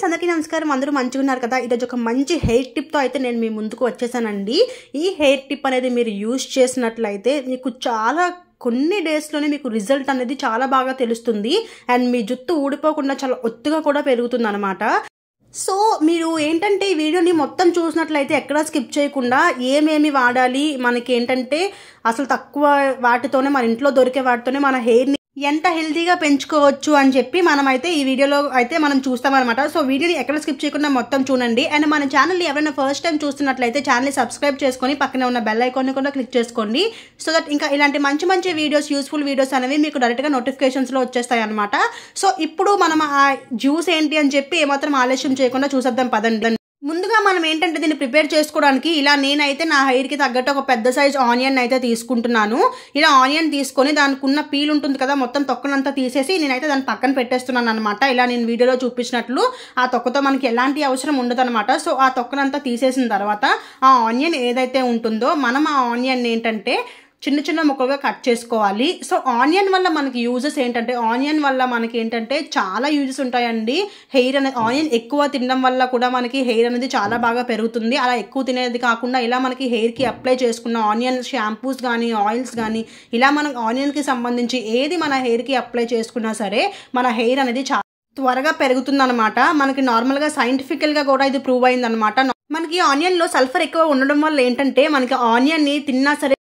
friends అందరికీ నమస్కారం అందరూ మంచిగా ఉన్నారు కదా ఈరోజు ఒక మంచి హెయిర్ టిప్తో అయితే నేను మీ ముందుకు వచ్చేసానండి ఈ హెయిర్ టిప్ అనేది మీరు యూజ్ చేసినట్లయితే మీకు చాలా కొన్ని డేస్లోనే మీకు రిజల్ట్ అనేది చాలా బాగా తెలుస్తుంది అండ్ మీ జుట్టు ఊడిపోకుండా చాలా ఒత్తుగా కూడా పెరుగుతుంది అనమాట సో మీరు ఏంటంటే ఈ వీడియోని మొత్తం చూసినట్లయితే ఎక్కడా స్కిప్ చేయకుండా ఏమేమి వాడాలి మనకి ఏంటంటే అసలు తక్కువ వాటితోనే మన ఇంట్లో దొరికే వాటితోనే మన హెయిర్ని ఎంత హెల్తీగా పెంచుకోవచ్చు అని చెప్పి మనమైతే ఈ వీడియోలో అయితే మనం చూస్తామన్నమాట సో వీడియోని ఎక్కడ స్కిప్ చేయకుండా మొత్తం చూడండి అండ్ మన ఛానల్ని ఎవరైనా ఫస్ట్ టైం చూస్తున్నట్లయితే ఛానల్ని సబ్స్క్రైబ్ చేసుకొని పక్కనే ఉన్న బెల్ ఐకాన్ని కూడా క్లిక్ చేసుకోండి సో దట్ ఇంకా ఇలాంటి మంచి మంచి వీడియోస్ యూస్ఫుల్ వీడియోస్ అనేవి మీకు డైరెక్ట్గా నోటిఫికేషన్స్లో వచ్చేస్తాయి అనమాట సో ఇప్పుడు మనం ఆ జ్యూస్ ఏంటి అని చెప్పి ఏమాత్రం ఆలస్యం చేయకుండా చూసేద్దాం పదండి ముందుగా మనం ఏంటంటే దీన్ని ప్రిపేర్ చేసుకోవడానికి ఇలా నేనైతే నా హెయిర్కి తగ్గట్టు ఒక పెద్ద సైజ్ ఆనియన్ అయితే తీసుకుంటున్నాను ఇలా ఆనియన్ తీసుకొని దానికి ఉన్న పీల్ ఉంటుంది కదా మొత్తం తొక్కనంతా తీసేసి నేనైతే దాన్ని పక్కన పెట్టేస్తున్నాను అనమాట ఇలా నేను వీడియోలో చూపించినట్లు ఆ తొక్కతో మనకి ఎలాంటి అవసరం ఉండదు అనమాట సో ఆ తొక్కనంతా తీసేసిన తర్వాత ఆ ఆనియన్ ఏదైతే ఉంటుందో మనం ఆ ఆనియన్ ఏంటంటే చిన్న చిన్న ముక్కలుగా కట్ చేసుకోవాలి సో ఆనియన్ వల్ల మనకి యూజెస్ ఏంటంటే ఆనియన్ వల్ల మనకి ఏంటంటే చాలా యూజెస్ ఉంటాయండి హెయిర్ అనేది ఆనియన్ ఎక్కువ తినడం వల్ల కూడా మనకి హెయిర్ అనేది చాలా బాగా పెరుగుతుంది అలా ఎక్కువ తినేది కాకుండా ఇలా మనకి హెయిర్కి అప్లై చేసుకున్న ఆనియన్ షాంపూస్ కానీ ఆయిల్స్ కానీ ఇలా మనం ఆనియన్కి సంబంధించి ఏది మన హెయిర్కి అప్లై చేసుకున్నా సరే మన హెయిర్ అనేది చాలా త్వరగా పెరుగుతుందనమాట మనకి నార్మల్గా సైంటిఫికల్గా కూడా ఇది ప్రూవ్ అయిందనమాట మనకి ఆనియన్లో సల్ఫర్ ఎక్కువ ఉండడం వల్ల ఏంటంటే మనకి ఆనియన్ని తిన్నా సరే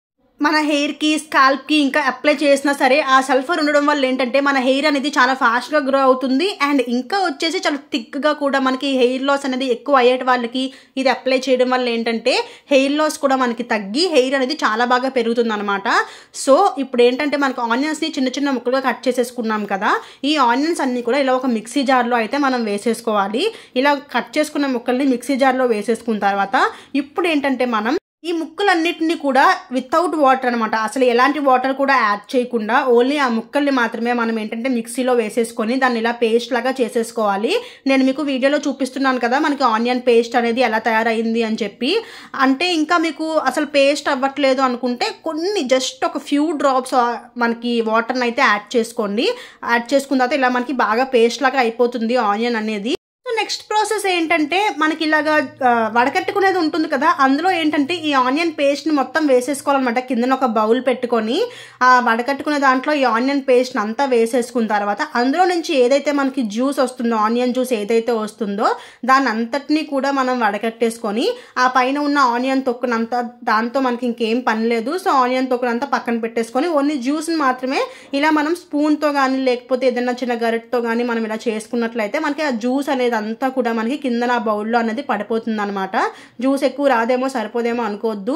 మన హెయిర్కి స్కాల్ప్కి ఇంకా అప్లై చేసినా సరే ఆ సల్ఫర్ ఉండడం వల్ల ఏంటంటే మన హెయిర్ అనేది చాలా ఫాస్ట్గా గ్రో అవుతుంది అండ్ ఇంకా వచ్చేసి చాలా థిక్గా కూడా మనకి హెయిర్ లాస్ అనేది ఎక్కువ అయ్యే వాళ్ళకి ఇది అప్లై చేయడం వల్ల ఏంటంటే హెయిర్ లాస్ కూడా మనకి తగ్గి హెయిర్ అనేది చాలా బాగా పెరుగుతుంది అనమాట సో ఇప్పుడు ఏంటంటే మనకు ఆనియన్స్ని చిన్న చిన్న ముక్కలుగా కట్ చేసేసుకున్నాం కదా ఈ ఆనియన్స్ అన్నీ కూడా ఇలా ఒక మిక్సీ జార్లో అయితే మనం వేసేసుకోవాలి ఇలా కట్ చేసుకున్న ముక్కల్ని మిక్సీ జార్లో వేసేసుకున్న తర్వాత ఇప్పుడు ఏంటంటే మనం ఈ ముక్కలన్నింటినీ కూడా వితౌట్ వాటర్ అనమాట అసలు ఎలాంటి వాటర్ కూడా యాడ్ చేయకుండా ఓన్లీ ఆ ముక్కల్ని మాత్రమే మనం ఏంటంటే మిక్సీలో వేసేసుకొని దాన్ని ఇలా పేస్ట్ లాగా చేసేసుకోవాలి నేను మీకు వీడియోలో చూపిస్తున్నాను కదా మనకి ఆనియన్ పేస్ట్ అనేది ఎలా తయారైంది అని చెప్పి అంటే ఇంకా మీకు అసలు పేస్ట్ అవ్వట్లేదు అనుకుంటే కొన్ని జస్ట్ ఒక ఫ్యూ డ్రాప్స్ మనకి వాటర్ని అయితే యాడ్ చేసుకోండి యాడ్ చేసుకున్న తర్వాత ఇలా మనకి బాగా పేస్ట్ లాగా అయిపోతుంది ఆనియన్ అనేది నెక్స్ట్ ప్రాసెస్ ఏంటంటే మనకి ఇలాగా వడకట్టుకునేది ఉంటుంది కదా అందులో ఏంటంటే ఈ ఆనియన్ పేస్ట్ని మొత్తం వేసేసుకోవాలన్నమాట కిందన ఒక బౌల్ పెట్టుకొని ఆ వడకట్టుకునే దాంట్లో ఈ ఆనియన్ పేస్ట్ని అంతా వేసేసుకున్న తర్వాత అందులో నుంచి ఏదైతే మనకి జ్యూస్ వస్తుందో ఆనియన్ జ్యూస్ ఏదైతే వస్తుందో దాని అంతటినీ కూడా మనం వడకట్టేసుకొని ఆ పైన ఉన్న ఆనియన్ తొక్కునంత దాంతో మనకి ఇంకేం పని లేదు సో ఆనియన్ తొక్కునంతా పక్కన పెట్టేసుకొని ఓన్లీ జ్యూస్ని మాత్రమే ఇలా మనం స్పూన్తో కానీ లేకపోతే ఏదైనా చిన్న గరిటతో కానీ మనం ఇలా చేసుకున్నట్లయితే మనకి ఆ జ్యూస్ అనేది అంత అంతా కూడా మనకి కిందన బౌల్లో అనేది పడిపోతుంది అనమాట జ్యూస్ ఎక్కువ రాదేమో సరిపోదేమో అనుకోవద్దు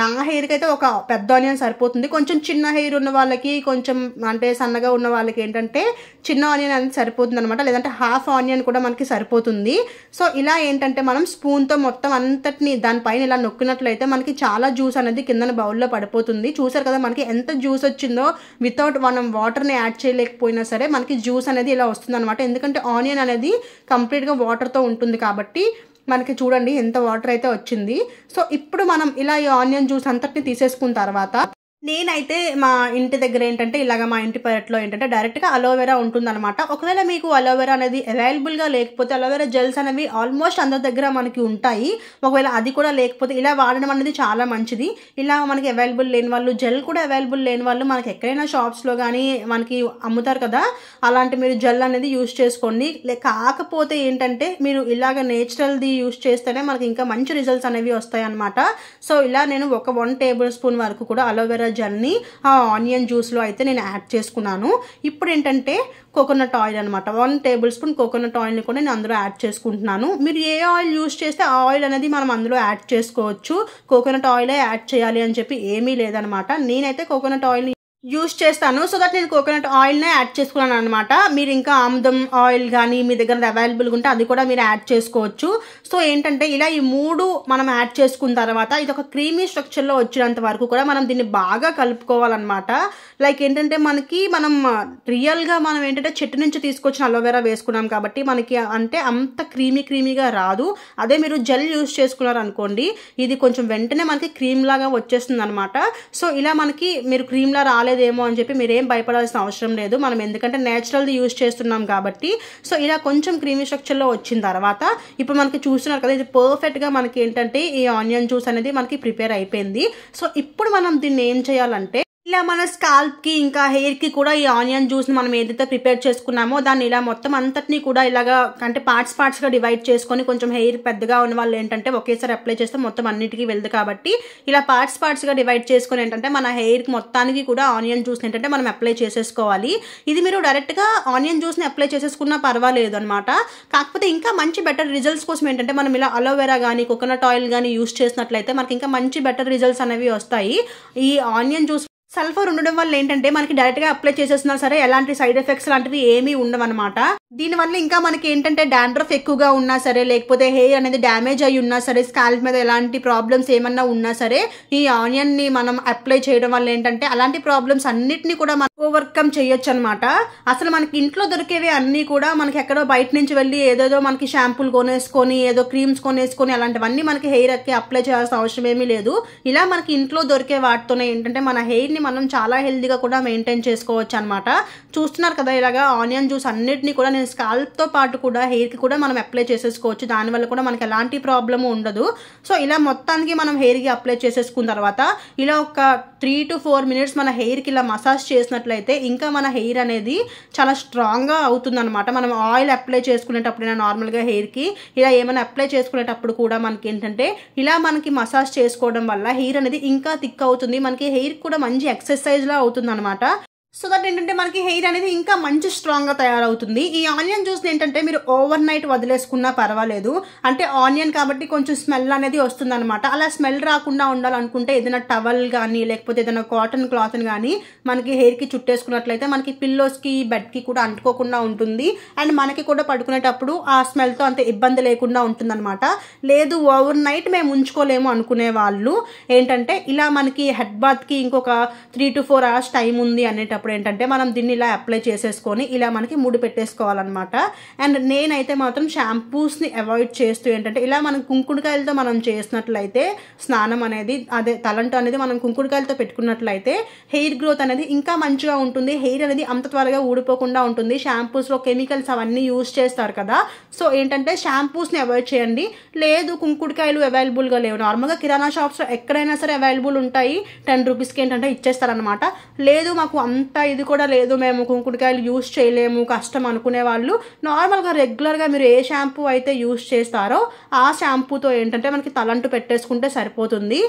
నా హెయిర్కి అయితే ఒక పెద్ద ఆనియన్ సరిపోతుంది కొంచెం చిన్న హెయిర్ ఉన్న వాళ్ళకి కొంచెం అంటే సన్నగా ఉన్న వాళ్ళకి ఏంటంటే చిన్న ఆనియన్ అనేది సరిపోతుంది అనమాట లేదంటే హాఫ్ ఆనియన్ కూడా మనకి సరిపోతుంది సో ఇలా ఏంటంటే మనం స్పూన్తో మొత్తం అంతటిని దానిపైన ఇలా నొక్కినట్లయితే మనకి చాలా జ్యూస్ అనేది కిందన బౌల్లో పడిపోతుంది చూసారు కదా మనకి ఎంత జ్యూస్ వచ్చిందో వితౌట్ మనం వాటర్ని యాడ్ చేయలేకపోయినా సరే మనకి జ్యూస్ అనేది ఇలా వస్తుంది ఎందుకంటే ఆనియన్ అనేది కంప్లీట్గా వాటర్తో ఉంటుంది కాబట్టి మనకి చూడండి ఎంత వాటర్ అయితే వచ్చింది సో ఇప్పుడు మనం ఇలా ఈ ఆనియన్ జ్యూస్ అంతటిని తీసేసుకున్న తర్వాత నేనైతే మా ఇంటి దగ్గర ఏంటంటే ఇలాగ మా ఇంటి పెరట్లో ఏంటంటే డైరెక్ట్గా అలోవెరా ఉంటుందన్నమాట ఒకవేళ మీకు అలోవెరా అనేది అవైలబుల్గా లేకపోతే అలోవెరా జెల్స్ అనేవి ఆల్మోస్ట్ అందరి దగ్గర మనకి ఉంటాయి ఒకవేళ అది కూడా లేకపోతే ఇలా వాడడం అనేది చాలా మంచిది ఇలా మనకి అవైలబుల్ లేని వాళ్ళు జెల్ కూడా అవైలబుల్ లేని వాళ్ళు మనకి ఎక్కడైనా షాప్స్లో కానీ మనకి అమ్ముతారు కదా అలాంటి మీరు జెల్ అనేది యూస్ చేసుకోండి కాకపోతే ఏంటంటే మీరు ఇలాగ నేచురల్ది యూజ్ చేస్తేనే మనకి ఇంకా మంచి రిజల్ట్స్ అనేవి వస్తాయి అనమాట సో ఇలా నేను ఒక వన్ టేబుల్ స్పూన్ వరకు కూడా అలోవెరా వెజ్ అన్నీ ఆ ఆనియన్ జ్యూస్లో అయితే నేను యాడ్ చేసుకున్నాను ఇప్పుడు ఏంటంటే కోకోనట్ ఆయిల్ అనమాట వన్ టేబుల్ స్పూన్ కోకోనట్ ఆయిల్ని కూడా నేను అందులో యాడ్ చేసుకుంటున్నాను మీరు ఏ ఆయిల్ యూస్ చేస్తే ఆ ఆయిల్ అనేది మనం అందులో యాడ్ చేసుకోవచ్చు కోకోనట్ ఆయిలే యాడ్ చేయాలి అని చెప్పి ఏమీ లేదనమాట నేనైతే కోకోనట్ ఆయిల్ యూస్ చేస్తాను సో దట్ నేను కోకోనట్ ఆయిల్నే యాడ్ చేసుకున్నాను అనమాట మీరు ఇంకా ఆముదం ఆయిల్ కానీ మీ దగ్గర అవైలబుల్గా ఉంటే అది కూడా మీరు యాడ్ చేసుకోవచ్చు సో ఏంటంటే ఇలా ఈ మూడు మనం యాడ్ చేసుకున్న తర్వాత ఇది ఒక క్రీమీ స్ట్రక్చర్లో వచ్చినంత వరకు కూడా మనం దీన్ని బాగా కలుపుకోవాలన్నమాట లైక్ ఏంటంటే మనకి మనం రియల్గా మనం ఏంటంటే చెట్టు నుంచి తీసుకొచ్చిన అలోవెరా వేసుకున్నాం కాబట్టి మనకి అంటే అంత క్రీమీ క్రీమీగా రాదు అదే మీరు జెల్ యూజ్ చేసుకున్నారు అనుకోండి ఇది కొంచెం వెంటనే మనకి క్రీమ్ లాగా వచ్చేస్తుంది అనమాట సో ఇలా మనకి మీరు క్రీమ్లా రాలేదు రాలేదేమో అని చెప్పి మీరేం భయపడాల్సిన అవసరం లేదు మనం ఎందుకంటే నేచురల్ది యూజ్ చేస్తున్నాం కాబట్టి సో ఇలా కొంచెం క్రీమీ స్ట్రక్చర్లో వచ్చిన తర్వాత ఇప్పుడు మనకి చూస్తున్నారు కదా ఇది పర్ఫెక్ట్గా మనకి ఏంటంటే ఈ ఆనియన్ జ్యూస్ అనేది మనకి ప్రిపేర్ అయిపోయింది సో ఇప్పుడు మనం దీన్ని ఏం చేయాలంటే ఇలా మన స్కాల్ప్కి ఇంకా హెయిర్కి కూడా ఈ ఆనియన్ జ్యూస్ని మనం ఏదైతే ప్రిపేర్ చేసుకున్నామో దాన్ని ఇలా మొత్తం అంతటిని కూడా ఇలాగా అంటే పార్ట్స్ పార్ట్స్గా డివైడ్ చేసుకొని కొంచెం హెయిర్ పెద్దగా ఉన్న వాళ్ళు ఏంటంటే ఒకేసారి అప్లై చేస్తే మొత్తం అన్నిటికీ వెళ్ళదు కాబట్టి ఇలా పార్ట్స్ పార్ట్స్గా డివైడ్ చేసుకొని ఏంటంటే మన హెయిర్కి మొత్తానికి కూడా ఆనియన్ జ్యూస్ని ఏంటంటే మనం అప్లై చేసేసుకోవాలి ఇది మీరు డైరెక్ట్గా ఆనియన్ జ్యూస్ని అప్లై చేసేసుకున్నా పర్వాలేదు అనమాట కాకపోతే ఇంకా మంచి బెటర్ రిజల్ట్స్ కోసం ఏంటంటే మనం ఇలా అలోవెరా కానీ కోకోనట్ ఆయిల్ కానీ యూస్ చేసినట్లయితే మనకి ఇంకా మంచి బెటర్ రిజల్ట్స్ అనేవి వస్తాయి ఈ ఆనియన్ జ్యూస్ సల్ఫర్ ఉండడం వల్ల ఏంటంటే మనకి డైరెక్ట్గా అప్లై చేసేస్తున్నా సరే ఎలాంటి సైడ్ ఎఫెక్ట్స్ లాంటివి ఏమీ ఉండవన్నమాట దీనివల్ల ఇంకా మనకి ఏంటంటే డాండ్రఫ్ ఎక్కువగా ఉన్నా సరే లేకపోతే హెయిర్ అనేది డ్యామేజ్ అయి ఉన్నా సరే స్కాల్ప్ మీద ఎలాంటి ప్రాబ్లమ్స్ ఏమన్నా ఉన్నా సరే ఈ ఆనియన్ని మనం అప్లై చేయడం వల్ల ఏంటంటే అలాంటి ప్రాబ్లమ్స్ అన్నిటినీ కూడా మనం ఓవర్కమ్ చేయొచ్చు అనమాట అసలు మనకి ఇంట్లో దొరికేవి అన్నీ కూడా మనకి ఎక్కడో బయట నుంచి వెళ్ళి ఏదేదో మనకి షాంపూలు కొనేసుకొని ఏదో క్రీమ్స్ కొనేసుకొని అలాంటివన్నీ మనకి హెయిర్ ఎక్కి అప్లై చేయాల్సిన అవసరం ఏమీ లేదు ఇలా మనకి ఇంట్లో దొరికే వాటితోనే ఏంటంటే మన హెయిర్ని మనం చాలా హెల్దీగా కూడా మెయింటైన్ చేసుకోవచ్చు అనమాట చూస్తున్నారు కదా ఇలాగా ఆనియన్ జ్యూస్ అన్నిటినీ కూడా స్కాల్ప్తో పాటు కూడా హెయిర్కి కూడా మనం అప్లై చేసేసుకోవచ్చు దానివల్ల కూడా మనకి ఎలాంటి ప్రాబ్లము ఉండదు సో ఇలా మొత్తానికి మనం హెయిర్కి అప్లై చేసేసుకున్న తర్వాత ఇలా ఒక త్రీ టు ఫోర్ మినిట్స్ మన హెయిర్కి ఇలా మసాజ్ చేసినట్లయితే ఇంకా మన హెయిర్ అనేది చాలా స్ట్రాంగ్గా అవుతుందన్నమాట మనం ఆయిల్ అప్లై చేసుకునేటప్పుడైనా నార్మల్గా హెయిర్కి ఇలా ఏమైనా అప్లై చేసుకునేటప్పుడు కూడా మనకి ఏంటంటే ఇలా మనకి మసాజ్ చేసుకోవడం వల్ల హెయిర్ అనేది ఇంకా థిక్ అవుతుంది మనకి హెయిర్ కూడా మంచి ఎక్సర్సైజ్లా అనమాట సో దట్ ఏంటంటే మనకి హెయిర్ అనేది ఇంకా మంచి స్ట్రాంగ్గా తయారవుతుంది ఈ ఆనియన్ జ్యూస్ని ఏంటంటే మీరు ఓవర్ నైట్ వదిలేసుకున్నా పర్వాలేదు అంటే ఆనియన్ కాబట్టి కొంచెం స్మెల్ అనేది వస్తుందన్నమాట అలా స్మెల్ రాకుండా ఉండాలనుకుంటే ఏదైనా టవల్ కానీ లేకపోతే ఏదైనా కాటన్ క్లాత్ని కానీ మనకి హెయిర్కి చుట్టేసుకున్నట్లయితే మనకి పిల్లోస్కి బెడ్కి కూడా అంటుకోకుండా ఉంటుంది అండ్ మనకి కూడా పడుకునేటప్పుడు ఆ స్మెల్తో అంత ఇబ్బంది లేకుండా ఉంటుందన్నమాట లేదు ఓవర్ నైట్ మేము ఉంచుకోలేము అనుకునే వాళ్ళు ఏంటంటే ఇలా మనకి హెడ్ బాత్కి ఇంకొక three to four hours time ఉంది అనేటప్పుడు చేసేటప్పుడు ఏంటంటే మనం దీన్ని ఇలా అప్లై చేసేసుకొని ఇలా మనకి ముడి పెట్టేసుకోవాలన్నమాట అండ్ నేనైతే మాత్రం షాంపూస్ని అవాయిడ్ చేస్తూ ఏంటంటే ఇలా మనం కుంకుడుకాయలతో మనం చేసినట్లయితే స్నానం అనేది అదే తలంటు అనేది మనం కుంకుడుకాయలతో పెట్టుకున్నట్లయితే హెయిర్ గ్రోత్ అనేది ఇంకా మంచిగా ఉంటుంది హెయిర్ అనేది అంత త్వరగా ఊడిపోకుండా ఉంటుంది షాంపూస్లో కెమికల్స్ అవన్నీ యూజ్ చేస్తారు కదా సో ఏంటంటే షాంపూస్ని అవాయిడ్ చేయండి లేదు కుంకుడుకాయలు అవైలబుల్గా లేవు నార్మల్గా కిరాణా షాప్స్లో ఎక్కడైనా సరే అవైలబుల్ ఉంటాయి టెన్ రూపీస్కి ఏంటంటే ఇచ్చేస్తారనమాట లేదు మాకు అంత ఇంత ఇది కూడా లేదు మేము కుంకుడుకాయలు యూజ్ చేయలేము కష్టం అనుకునే వాళ్ళు నార్మల్గా రెగ్యులర్గా మీరు ఏ షాంపూ అయితే యూజ్ చేస్తారో ఆ షాంపూతో ఏంటంటే మనకి తలంటు పెట్టేసుకుంటే సరిపోతుంది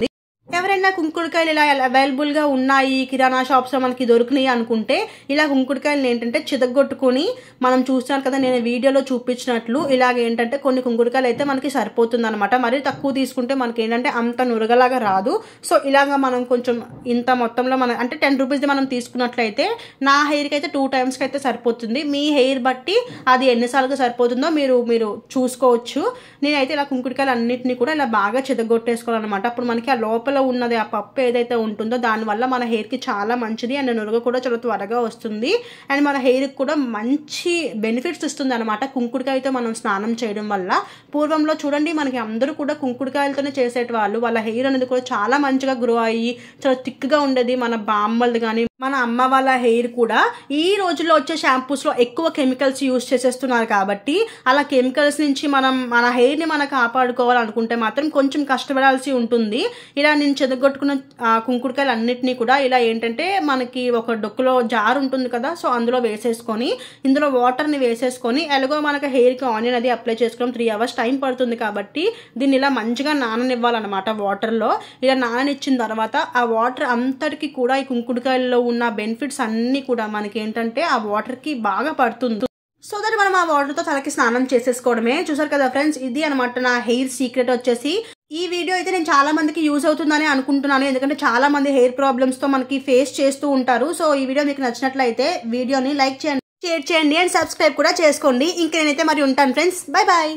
ఎవరైనా కుంకుడుకాయలు ఇలా అవైలబుల్గా ఉన్నాయి కిరాణా షాప్స్ మనకి దొరికినాయి అనుకుంటే ఇలా కుంకుడుకాయలను ఏంటంటే చితగొట్టుకొని మనం చూస్తున్నాను కదా నేను వీడియోలో చూపించినట్లు ఇలాగ ఏంటంటే కొన్ని కుంకుడుకాయలు అయితే మనకి సరిపోతుంది అనమాట మరి తక్కువ తీసుకుంటే మనకి ఏంటంటే అంత నురగలాగా రాదు సో ఇలాగ మనం కొంచెం ఇంత మొత్తంలో మనం అంటే టెన్ రూపీస్ది మనం తీసుకున్నట్లయితే నా హెయిర్కి అయితే టూ టైమ్స్కి అయితే సరిపోతుంది మీ హెయిర్ బట్టి అది ఎన్నిసార్లుగా సరిపోతుందో మీరు మీరు చూసుకోవచ్చు నేనైతే ఇలా కుంకుడుకాయలు అన్నింటినీ కూడా ఇలా బాగా చితగొట్టేసుకోవాలన్నమాట అప్పుడు మనకి ఆ లోపల ఉన్నది ఆ పప్పు ఏదైతే ఉంటుందో దానివల్ల మన హెయిర్కి చాలా మంచిది అండ్ నురగ కూడా చాలా త్వరగా వస్తుంది అండ్ మన హెయిర్కి కూడా మంచి బెనిఫిట్స్ ఇస్తుంది అనమాట కుంకుడుకాయతో మనం స్నానం చేయడం వల్ల పూర్వంలో చూడండి మనకి అందరూ కూడా కుంకుడుకాయలతోనే చేసేటి వాళ్ళు వాళ్ళ హెయిర్ అనేది కూడా చాలా మంచిగా గ్రో అయ్యి చాలా థిక్గా ఉండేది మన బామ్మలది కానీ మన అమ్మ వాళ్ళ హెయిర్ కూడా ఈ రోజుల్లో వచ్చే షాంపూస్లో ఎక్కువ కెమికల్స్ యూజ్ చేసేస్తున్నారు కాబట్టి అలా కెమికల్స్ నుంచి మనం మన హెయిర్ని మనం కాపాడుకోవాలనుకుంటే మాత్రం కొంచెం కష్టపడాల్సి ఉంటుంది ఇలా నేను చెదగొట్టుకున్న కుంకుడుకాయలు అన్నింటినీ కూడా ఇలా ఏంటంటే మనకి ఒక డొక్కులో జార్ ఉంటుంది కదా సో అందులో వేసేసుకొని ఇందులో వాటర్ని వేసేసుకొని ఎలాగో మనకు హెయిర్కి ఆనియన్ అది అప్లై చేసుకోవడం త్రీ అవర్స్ టైం పడుతుంది కాబట్టి దీన్ని ఇలా మంచిగా నాననివ్వాలన్నమాట వాటర్లో ఇలా నాననిచ్చిన తర్వాత ఆ వాటర్ అంతటికి కూడా ఈ కుంకుడుకాయల్లో ఉన్న బెనిఫిట్స్ అన్ని కూడా మనకి ఏంటంటే ఆ వాటర్ కి బాగా పడుతుంది సో దాన్ని మనం ఆ వాటర్ తో తలకి స్నానం చేసేసుకోవడమే చూసారు కదా ఫ్రెండ్స్ ఇది అనమాట నా హెయిర్ సీక్రెట్ వచ్చేసి ఈ వీడియో అయితే నేను చాలా మందికి యూజ్ అవుతుందని అనుకుంటున్నాను ఎందుకంటే చాలా మంది హెయిర్ ప్రాబ్లమ్స్ తో మనకి ఫేస్ చేస్తూ ఉంటారు సో ఈ వీడియో మీకు నచ్చినట్లయితే వీడియోని లైక్ చేయండి షేర్ చేయండి అండ్ సబ్స్క్రైబ్ కూడా చేసుకోండి ఇంక నేనైతే మరి ఉంటాను ఫ్రెండ్స్ బాయ్ బాయ్